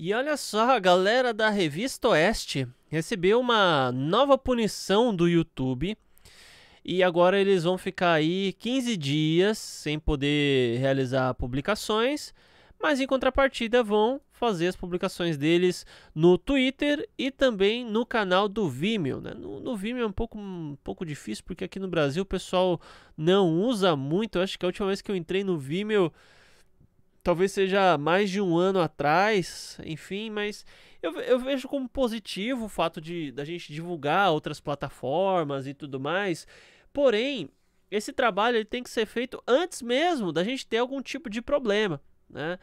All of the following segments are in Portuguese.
E olha só, a galera da Revista Oeste recebeu uma nova punição do YouTube. E agora eles vão ficar aí 15 dias sem poder realizar publicações, mas em contrapartida vão fazer as publicações deles no Twitter e também no canal do Vimeo. Né? No, no, Vimeo é um pouco, um pouco difícil porque aqui no Brasil o pessoal não usa muito. Eu acho que a última vez que eu entrei no Vimeo talvez seja mais de um ano atrás, enfim, mas eu, eu vejo como positivo o fato de da gente divulgar outras plataformas e tudo mais. Porém, esse trabalho ele tem que ser feito antes mesmo da gente ter algum tipo de problema, né?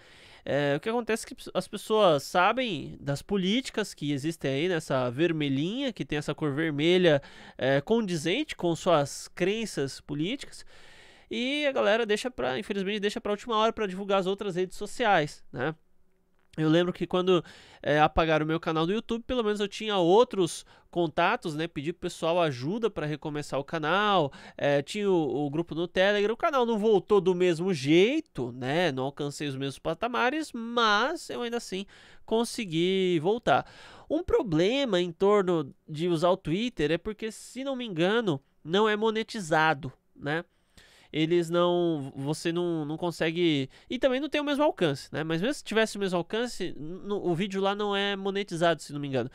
É, o que acontece é que as pessoas sabem das políticas que existem aí nessa vermelhinha, que tem essa cor vermelha é, condizente com suas crenças políticas, e a galera deixa para, infelizmente, deixa para última hora para divulgar as outras redes sociais, né? Eu lembro que quando é, apagaram o meu canal do YouTube, pelo menos eu tinha outros contatos, né? Pedi pro pessoal ajuda para recomeçar o canal. É, tinha o, o, grupo no Telegram. O canal não voltou do mesmo jeito, né? Não alcancei os mesmos patamares, mas eu ainda assim consegui voltar. Um problema em torno de usar o Twitter é porque, se não me engano, não é monetizado, né? eles não. Você não, não consegue. E também não tem o mesmo alcance, né? Mas mesmo se tivesse o mesmo alcance, no, o vídeo lá não é monetizado, se não me engano.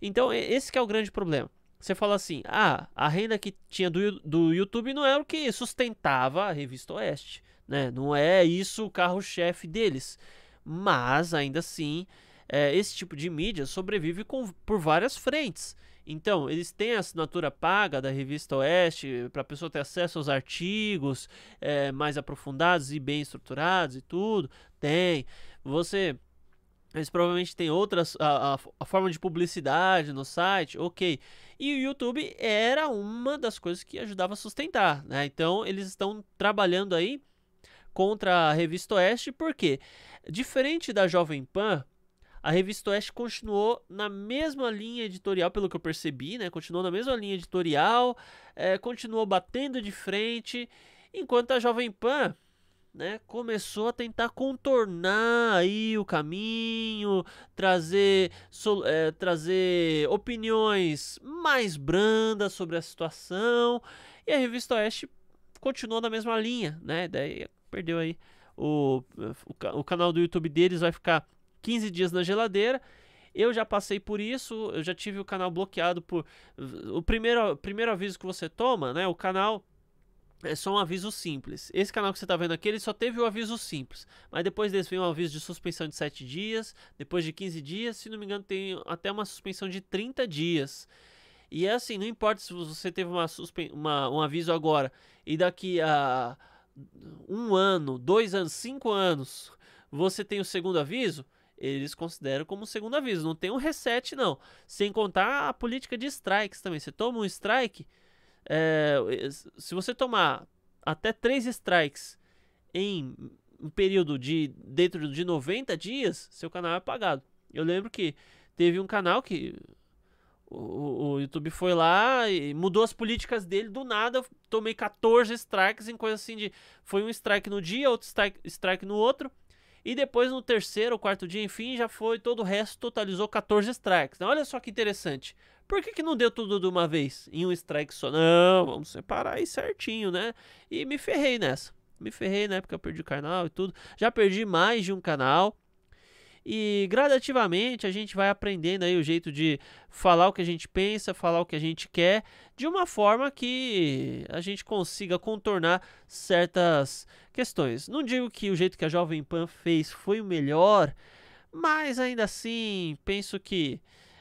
Então, esse é o grande problema. Você fala assim: ah, a renda que tinha do, do YouTube não é o que sustentava a revista Oeste, né? Não é isso o carro-chefe deles. Mas ainda assim, é, esse tipo de mídia sobrevive com, por várias frentes. Então, eles têm a assinatura paga da revista Oeste para a pessoa ter acesso aos artigos é, mais aprofundados e bem estruturados e tudo. Tem. Você eles provavelmente têm outras. A, a, a, forma de publicidade no site, ok. E o YouTube era uma das coisas que ajudava a sustentar, né? Então eles estão trabalhando aí contra a revista Oeste, porque diferente da Jovem Pan, a revista Oeste continuou na mesma linha editorial, pelo que eu percebi, né? Continuou na mesma linha editorial, é, continuou batendo de frente, enquanto a Jovem Pan né, começou a tentar contornar aí o caminho, trazer, so, é, trazer opiniões mais brandas sobre a situação. E a revista Oeste continuou na mesma linha, né? Daí perdeu aí o, o, o canal do YouTube deles vai ficar 15 dias na geladeira. Eu já passei por isso, eu já tive o canal bloqueado por. O primeiro, primeiro aviso que você toma, né? O canal é só um aviso simples. Esse canal que você está vendo aqui, ele só teve o um aviso simples. Mas depois desse vem um aviso de suspensão de 7 dias, depois de 15 dias, se não me engano, tem até uma suspensão de 30 dias. E é assim, não importa se você teve uma, uma um aviso agora e daqui a um ano, dois anos, cinco anos, você tem o segundo aviso, eles consideram como segundo aviso. Não tem um reset, não. Sem contar a política de strikes também. Você toma um strike, é, se você tomar até três strikes em um período de dentro de 90 dias, seu canal é apagado. Eu lembro que teve um canal que o, o, YouTube foi lá e mudou as políticas dele do nada. tomei 14 strikes em coisa assim de. Foi um strike no dia, outro strike, strike no outro. E depois no terceiro ou quarto dia, enfim, já foi todo o resto, totalizou 14 strikes. Olha só que interessante. Por que, que não deu tudo de uma vez em um strike só? Não, vamos separar aí certinho, né? E me ferrei nessa. Me ferrei na né? época eu perdi o canal e tudo. Já perdi mais de um canal e gradativamente a gente vai aprendendo aí o jeito de falar o que a gente pensa, falar o que a gente quer, de uma forma que a gente consiga contornar certas questões. Não digo que o jeito que a Jovem Pan fez foi o melhor, mas ainda assim penso que.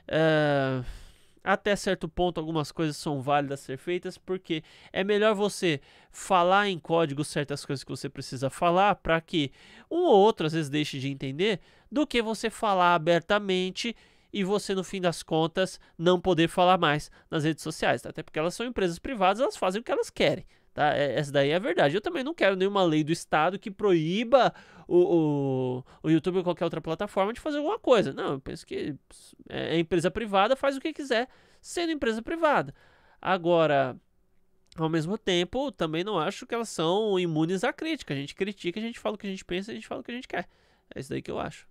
Uh até certo ponto algumas coisas são válidas ser feitas, porque é melhor você falar em código certas coisas que você precisa falar para que um ou outro às vezes deixe de entender, do que você falar abertamente e você no fim das contas não poder falar mais nas redes sociais, até porque elas são empresas privadas, elas fazem o que elas querem. Tá? É, essa daí é a verdade. Eu também não quero nenhuma lei do Estado que proíba o, o, o YouTube ou qualquer outra plataforma de fazer alguma coisa. Não, eu penso que é, é empresa privada, faz o que quiser, sendo empresa privada. Agora, ao mesmo tempo, também não acho que elas são imunes à crítica. A gente critica, a gente fala o que a gente pensa, a gente fala o que a gente quer. É isso daí que eu acho.